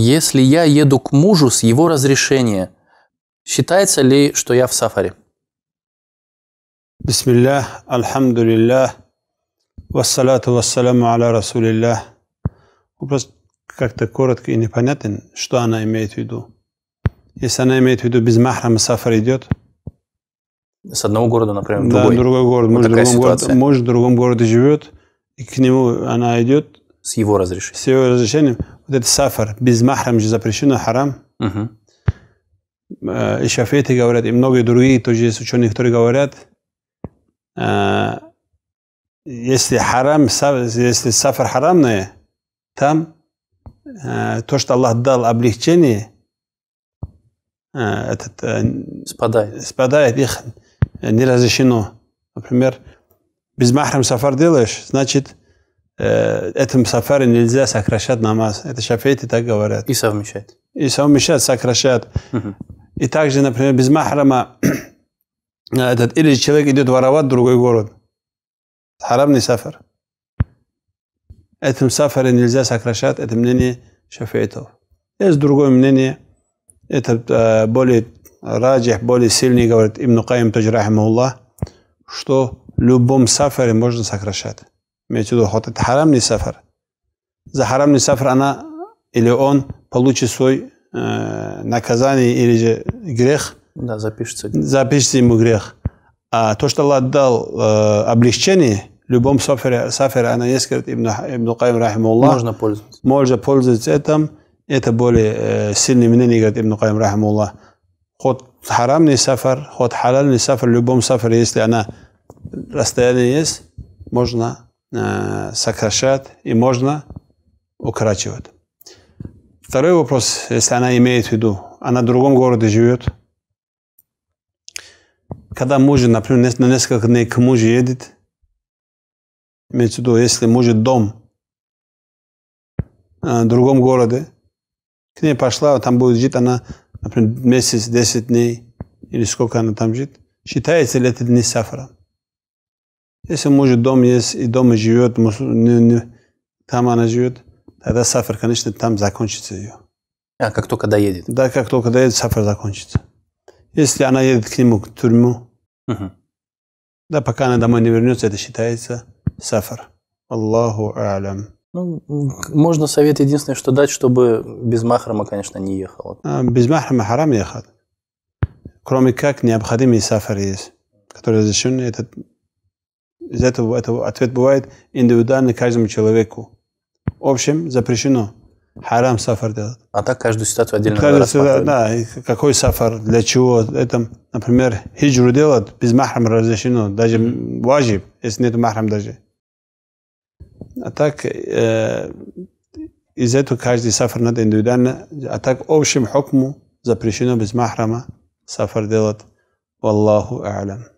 Если я еду к мужу с его разрешения, считается ли, что я в сафаре? Бисмиллях, альхамдулиллях, вассалату вассаламу аля расулиллях. Вопрос как-то коротко и непонятен, что она имеет в виду. Если она имеет в виду без махрама сафар идет, с одного города, например, в другой. Да, другой город. Вот муж, в другом ситуация. муж в другом городе живет, и к нему она идет, с его разрешением. С его разрешением. Вот этот сафар, без махрам же запрещено, харам. Угу. И шафеты говорят, и многие другие тоже есть ученые, которые говорят, э, если харам, если сафар харамное, там э, то, что Аллах дал облегчение, этот, спадает. спадает, их не разрешено. Например, без махрам сафар делаешь, значит, Э, этом сафаре нельзя сокращать намаз. Это шафейты так говорят. И совмещать. И совмещать, сокращать. Угу. И также, например, без махрама э, этот, или человек идет воровать в другой город. Харамный сафар. Этим сафаре нельзя сокращать. Это мнение шафейтов. Есть другое мнение. Это э, более раджих, более сильный, говорит Ибн Каим Таджрахимуллах, что в любом сафаре можно сокращать. Между в харамный сафар. За харамный сафар она или он получит свой э, наказание или же грех. Да, запишется. Запишется ему грех. А то, что Аллах дал э, облегчение, любом сафере, сафере она не говорит Ибн, Ибн Каим, рахимуллах. Можно пользоваться. Можно пользоваться этим. Это более э, сильное мнение, говорит Ибн Каим, рахимуллах. Хоть харамный сафар, ход халальный сафар, в любом сафаре, если она расстояние есть, можно Э, сокращать и можно укорачивать. Второй вопрос, если она имеет в виду, она в другом городе живет, когда муж, например, на несколько дней к мужу едет, имеется в виду, если муж дом э, в другом городе, к ней пошла, там будет жить она, например, месяц, 10 дней, или сколько она там жит, считается ли это дни сафара? Если может дом есть, и дома живет, там она живет, тогда сафар, конечно, там закончится ее. А, как только доедет? Да, как только доедет, сафар закончится. Если она едет к нему, к тюрьму, угу. да, пока она домой не вернется, это считается сафар. Аллаху алям. Ну, можно совет единственное, что дать, чтобы без махрама, конечно, не ехал. А, без махрама харам ехать. Кроме как необходимый сафар есть, который разрешен, этот из этого, этого ответ бывает индивидуальный каждому человеку. В общем, запрещено. Харам сафар делать. А так каждую ситуацию отдельно каждую ситуацию, Да, какой сафар, для чего. Это, например, хиджру делать без махрам разрешено. Даже важиб, если нет махрам даже. А так, э, из этого каждый сафар надо индивидуально. А так, общим хокму запрещено без махрама сафар делать. Валлаху алям